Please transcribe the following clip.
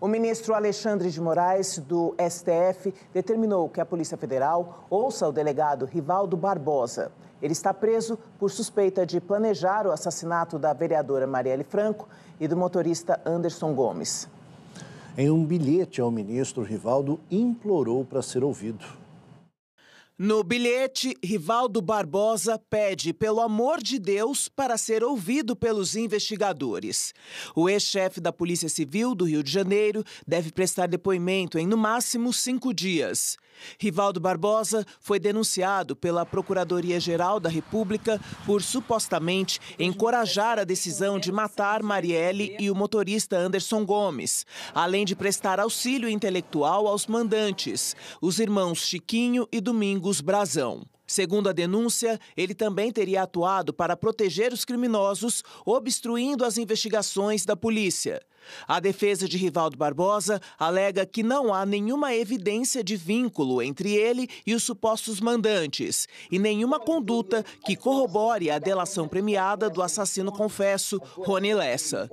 O ministro Alexandre de Moraes, do STF, determinou que a Polícia Federal ouça o delegado Rivaldo Barbosa. Ele está preso por suspeita de planejar o assassinato da vereadora Marielle Franco e do motorista Anderson Gomes. Em um bilhete ao ministro, Rivaldo implorou para ser ouvido. No bilhete, Rivaldo Barbosa pede pelo amor de Deus para ser ouvido pelos investigadores. O ex-chefe da Polícia Civil do Rio de Janeiro deve prestar depoimento em no máximo cinco dias. Rivaldo Barbosa foi denunciado pela Procuradoria-Geral da República por supostamente encorajar a decisão de matar Marielle e o motorista Anderson Gomes, além de prestar auxílio intelectual aos mandantes, os irmãos Chiquinho e Domingos. Marcos Brazão. Segundo a denúncia, ele também teria atuado para proteger os criminosos, obstruindo as investigações da polícia. A defesa de Rivaldo Barbosa alega que não há nenhuma evidência de vínculo entre ele e os supostos mandantes e nenhuma conduta que corrobore a delação premiada do assassino confesso, Rony Lessa.